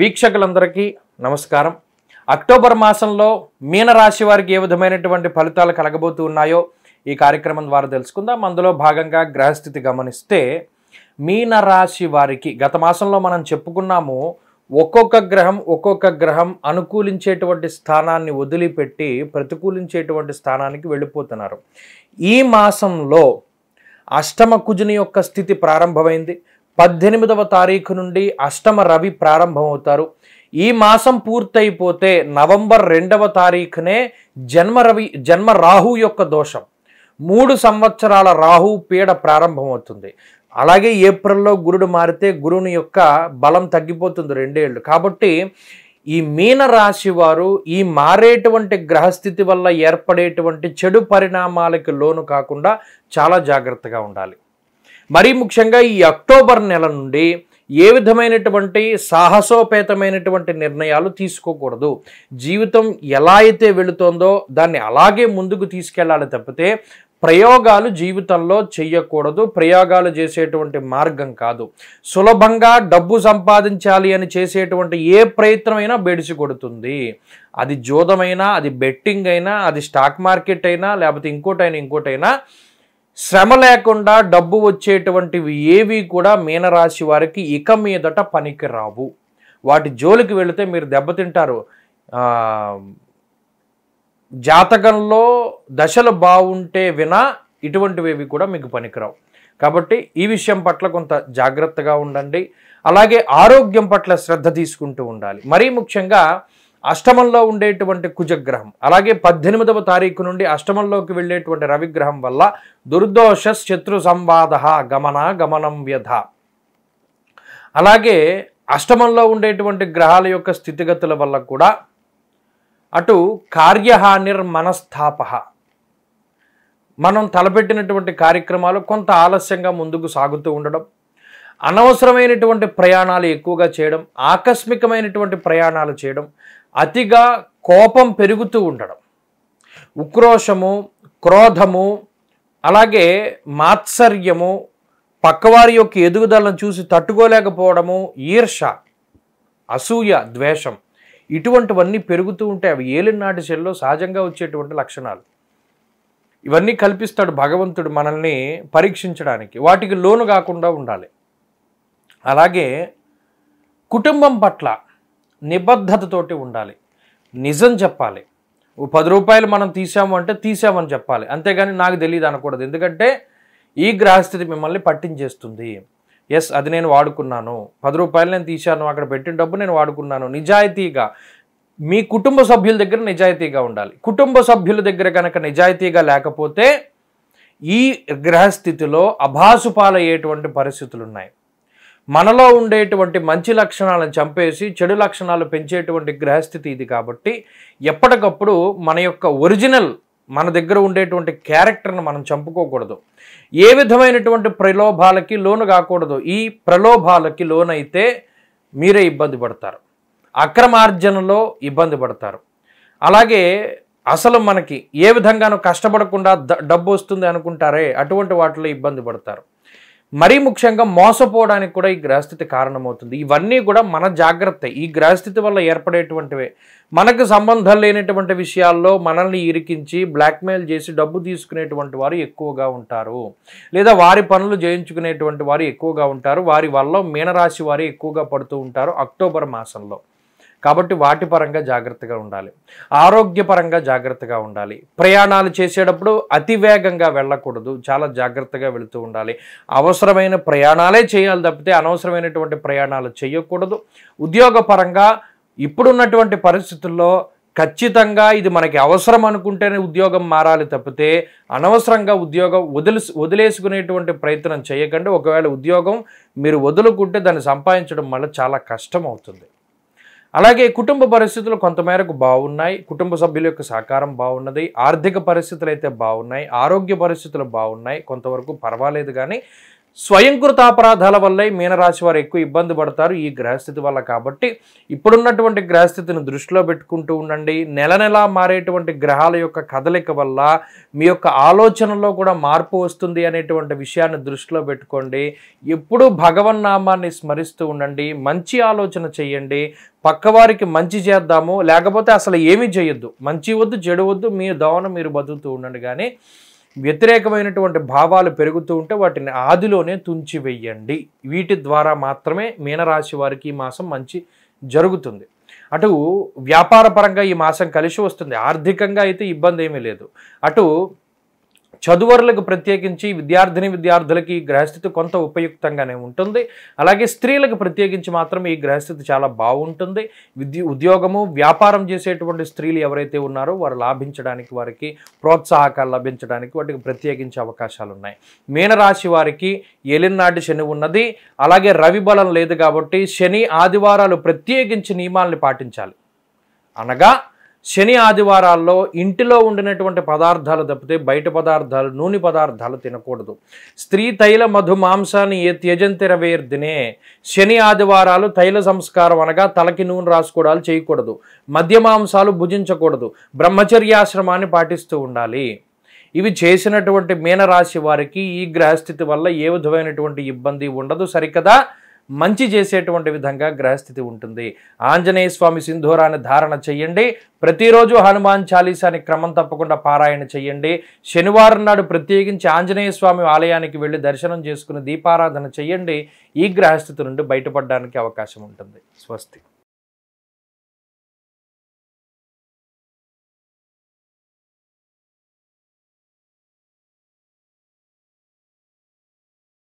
వీక్షకులందరికీ నమస్కారం అక్టోబర్ మాసంలో మీనరాశి వారికి ఏ విధమైనటువంటి ఫలితాలు కలగబోతు ఉన్నాయో ఈ కార్యక్రమం ద్వారా తెలుసుకుందాం అందులో భాగంగా గ్రహస్థితి గమనిస్తే మీనరాశి వారికి గత మాసంలో మనం చెప్పుకున్నాము ఒక్కొక్క గ్రహం ఒక్కొక్క గ్రహం అనుకూలించేటువంటి స్థానాన్ని వదిలిపెట్టి ప్రతికూలించేటువంటి స్థానానికి వెళ్ళిపోతున్నారు ఈ మాసంలో అష్టమ కుజుని యొక్క స్థితి ప్రారంభమైంది పద్దెనిమిదవ తారీఖు నుండి అష్టమ రవి ప్రారంభమవుతారు ఈ మాసం పూర్తయిపోతే నవంబర్ రెండవ తారీఖునే జన్మ రవి జన్మ రాహు యొక్క దోషం మూడు సంవత్సరాల రాహు పీడ ప్రారంభమవుతుంది అలాగే ఏప్రిల్లో గురుడు మారితే గురుని యొక్క బలం తగ్గిపోతుంది రెండేళ్ళు కాబట్టి ఈ మీన రాశి వారు ఈ మారేటువంటి గ్రహస్థితి వల్ల ఏర్పడేటువంటి చెడు పరిణామాలకి లోను కాకుండా చాలా జాగ్రత్తగా ఉండాలి మరీ ముఖ్యంగా ఈ అక్టోబర్ నెల నుండి ఏ విధమైనటువంటి సాహసోపేతమైనటువంటి నిర్ణయాలు తీసుకోకూడదు జీవితం ఎలా అయితే వెళుతోందో దాన్ని అలాగే ముందుకు తీసుకెళ్లాలి తప్పితే ప్రయోగాలు జీవితంలో చెయ్యకూడదు ప్రయోగాలు చేసేటువంటి మార్గం కాదు సులభంగా డబ్బు సంపాదించాలి అని చేసేటువంటి ఏ ప్రయత్నమైనా బెడిసి కొడుతుంది అది జోదమైనా అది బెట్టింగ్ అయినా అది స్టాక్ మార్కెట్ అయినా లేకపోతే ఇంకోటైనా ఇంకోటైనా శ్రమ లేకుండా డబ్బు వచ్చేటువంటివి ఏవి కూడా మీనరాశి వారికి ఇక మీదట పనికి రావు వాటి జోలికి వెళితే మీరు దెబ్బతింటారు జాతకంలో దశలు బాగుంటే వినా ఇటువంటివి కూడా మీకు పనికిరావు కాబట్టి ఈ విషయం పట్ల కొంత జాగ్రత్తగా ఉండండి అలాగే ఆరోగ్యం పట్ల శ్రద్ధ తీసుకుంటూ ఉండాలి మరీ ముఖ్యంగా అష్టమంలో ఉండేటువంటి కుజగ్రహం అలాగే పద్దెనిమిదవ తారీఖు నుండి అష్టమంలోకి వెళ్ళేటువంటి రవిగ్రహం వల్ల దుర్దోష శత్రు సంవాద గమన గమనం వ్యధ అలాగే అష్టమంలో ఉండేటువంటి గ్రహాల యొక్క స్థితిగతుల వల్ల కూడా అటు కార్యహానిర్మనస్థాప మనం తలపెట్టినటువంటి కార్యక్రమాలు కొంత ఆలస్యంగా ముందుకు సాగుతూ ఉండడం అనవసరమైనటువంటి ప్రయాణాలు ఎక్కువగా చేయడం ఆకస్మికమైనటువంటి ప్రయాణాలు చేయడం అతిగా కోపం పెరుగుతూ ఉండడం ఉక్రోషము క్రోధము అలాగే మాత్సర్యము పక్కవారి యొక్క ఎదుగుదలను చూసి తట్టుకోలేకపోవడము ఈర్ష అసూయ ద్వేషం ఇటువంటివన్నీ పెరుగుతూ ఉంటాయి అవి ఏలినాటి శైలిలో సహజంగా వచ్చేటువంటి లక్షణాలు ఇవన్నీ కల్పిస్తాడు భగవంతుడు మనల్ని పరీక్షించడానికి వాటికి లోను కాకుండా ఉండాలి అలాగే కుటుంబం పట్ల నిబద్ధతతోటి ఉండాలి నిజం చెప్పాలి ఓ పది రూపాయలు మనం తీసాము అంటే తీసామని చెప్పాలి అంతేగాని నాకు తెలియదు అనకూడదు ఎందుకంటే ఈ గ్రహస్థితి మిమ్మల్ని పట్టించేస్తుంది ఎస్ అది నేను వాడుకున్నాను పది రూపాయలు నేను తీశాను అక్కడ పెట్టిన డబ్బు నేను వాడుకున్నాను నిజాయితీగా మీ కుటుంబ సభ్యుల దగ్గర నిజాయితీగా ఉండాలి కుటుంబ సభ్యుల దగ్గర కనుక నిజాయితీగా లేకపోతే ఈ గ్రహస్థితిలో అభాసుపాలయ్యేటువంటి పరిస్థితులు ఉన్నాయి మనలో ఉండేటువంటి మంచి లక్షణాలను చంపేసి చెడు లక్షణాలు పెంచేటువంటి గ్రహస్థితి ఇది కాబట్టి ఎప్పటికప్పుడు మన యొక్క ఒరిజినల్ మన దగ్గర ఉండేటువంటి క్యారెక్టర్ను మనం చంపుకోకూడదు ఏ విధమైనటువంటి ప్రలోభాలకి లోను కాకూడదు ఈ ప్రలోభాలకి లోనైతే మీరే ఇబ్బంది పడతారు అక్రమార్జనలో ఇబ్బంది పడతారు అలాగే అసలు మనకి ఏ విధంగానూ కష్టపడకుండా డబ్బు వస్తుంది అనుకుంటారే అటువంటి వాటిలో ఇబ్బంది పడతారు మరీ ముఖ్యంగా మోసపోవడానికి కూడా ఈ గ్రహస్థితి కారణమవుతుంది ఇవన్నీ కూడా మన జాగ్రత్త ఈ గ్రహస్థితి వల్ల ఏర్పడేటువంటివే మనకు సంబంధం లేనటువంటి విషయాల్లో మనల్ని ఇరికించి బ్లాక్మెయిల్ చేసి డబ్బు తీసుకునేటువంటి వారు ఎక్కువగా ఉంటారు లేదా వారి పనులు చేయించుకునేటువంటి వారు ఎక్కువగా ఉంటారు వారి వల్ల మీనరాశి వారు ఎక్కువగా పడుతూ ఉంటారు అక్టోబర్ మాసంలో కాబట్టి వాటి పరంగా జాగ్రత్తగా ఉండాలి ఆరోగ్యపరంగా జాగ్రత్తగా ఉండాలి ప్రయాణాలు చేసేటప్పుడు అతివేగంగా వెళ్ళకూడదు చాలా జాగ్రత్తగా వెళుతూ ఉండాలి అవసరమైన ప్రయాణాలే చేయాలి తప్పితే అనవసరమైనటువంటి ప్రయాణాలు చేయకూడదు ఉద్యోగపరంగా ఇప్పుడున్నటువంటి పరిస్థితుల్లో ఖచ్చితంగా ఇది మనకి అవసరం అనుకుంటేనే ఉద్యోగం మారాలి తప్పితే అనవసరంగా ఉద్యోగం వదిలి వదిలేసుకునేటువంటి ప్రయత్నం చేయకండి ఒకవేళ ఉద్యోగం మీరు వదులుకుంటే దాన్ని సంపాదించడం వల్ల చాలా కష్టం అవుతుంది అలాగే కుటుంబ పరిస్థితులు కొంతమేరకు బాగున్నాయి కుటుంబ సభ్యుల యొక్క సహకారం బాగున్నది ఆర్థిక పరిస్థితులు అయితే బాగున్నాయి ఆరోగ్య పరిస్థితులు బాగున్నాయి కొంతవరకు పర్వాలేదు కానీ స్వయంకృత అపరాధాల వల్లే మీనరాశి వారు ఎక్కువ ఇబ్బంది పడతారు ఈ గ్రహస్థితి వల్ల కాబట్టి ఇప్పుడున్నటువంటి గ్రహస్థితిని దృష్టిలో పెట్టుకుంటూ ఉండండి నెల నెలా మారేటువంటి గ్రహాల యొక్క కదలిక వల్ల మీ యొక్క ఆలోచనలో కూడా మార్పు వస్తుంది అనేటువంటి విషయాన్ని దృష్టిలో పెట్టుకోండి ఎప్పుడూ భగవన్నామాన్ని స్మరిస్తూ ఉండండి మంచి ఆలోచన చేయండి పక్కవారికి మంచి చేద్దాము లేకపోతే అసలు ఏమీ చేయొద్దు మంచి వద్దు చెడు వద్దు మీ దోవన మీరు బతుకుతూ ఉండండి కానీ వ్యతిరేకమైనటువంటి భావాలు పెరుగుతూ ఉంటే వాటిని ఆదిలోనే వెయ్యండి వీటి ద్వారా మాత్రమే మీనరాశి వారికి ఈ మాసం మంచి జరుగుతుంది అటు వ్యాపారపరంగా ఈ మాసం కలిసి వస్తుంది ఆర్థికంగా అయితే ఇబ్బంది ఏమీ లేదు అటు చదువరులకు ప్రత్యేకించి విద్యార్థిని విద్యార్థులకి ఈ గ్రహస్థితి కొంత ఉపయుక్తంగానే ఉంటుంది అలాగే స్త్రీలకు ప్రత్యేకించి మాత్రం ఈ గ్రహస్థితి చాలా బాగుంటుంది విద్య ఉద్యోగము వ్యాపారం చేసేటువంటి స్త్రీలు ఎవరైతే ఉన్నారో వారు లాభించడానికి వారికి ప్రోత్సాహకాలు లభించడానికి వాటికి ప్రత్యేకించే అవకాశాలు ఉన్నాయి మీనరాశి వారికి ఎలినాటి శని ఉన్నది అలాగే రవి బలం లేదు కాబట్టి శని ఆదివారాలు ప్రత్యేకించి నియమాల్ని పాటించాలి అనగా శని ఆదివారాల్లో ఇంటిలో ఉండినటువంటి పదార్థాలు తప్పితే బయట పదార్థాలు నూనె పదార్థాలు తినకూడదు స్త్రీ తైల మధు మాంసాన్ని ఏ త్యజంతిరవేర్ దినే శని ఆదివారాలు తైల సంస్కారం అనగా తలకి నూనె రాసుకోవడాలు చేయకూడదు మద్య మాంసాలు భుజించకూడదు బ్రహ్మచర్యాశ్రమాన్ని పాటిస్తూ ఉండాలి ఇవి చేసినటువంటి మీనరాశి వారికి ఈ గ్రహస్థితి వల్ల ఏ విధమైనటువంటి ఇబ్బంది ఉండదు సరికదా మంచి చేసేటువంటి విధంగా గ్రహస్థితి ఉంటుంది ఆంజనేయ స్వామి సింధూరాన్ని ధారణ చెయ్యండి ప్రతిరోజు హనుమాన్ చాలీసాని క్రమం తప్పకుండా పారాయణ చెయ్యండి శనివారం నాడు ప్రత్యేకించి ఆంజనేయ స్వామి ఆలయానికి వెళ్ళి దర్శనం చేసుకుని దీపారాధన చెయ్యండి ఈ గ్రహస్థితి నుండి బయటపడడానికి అవకాశం ఉంటుంది స్వస్తి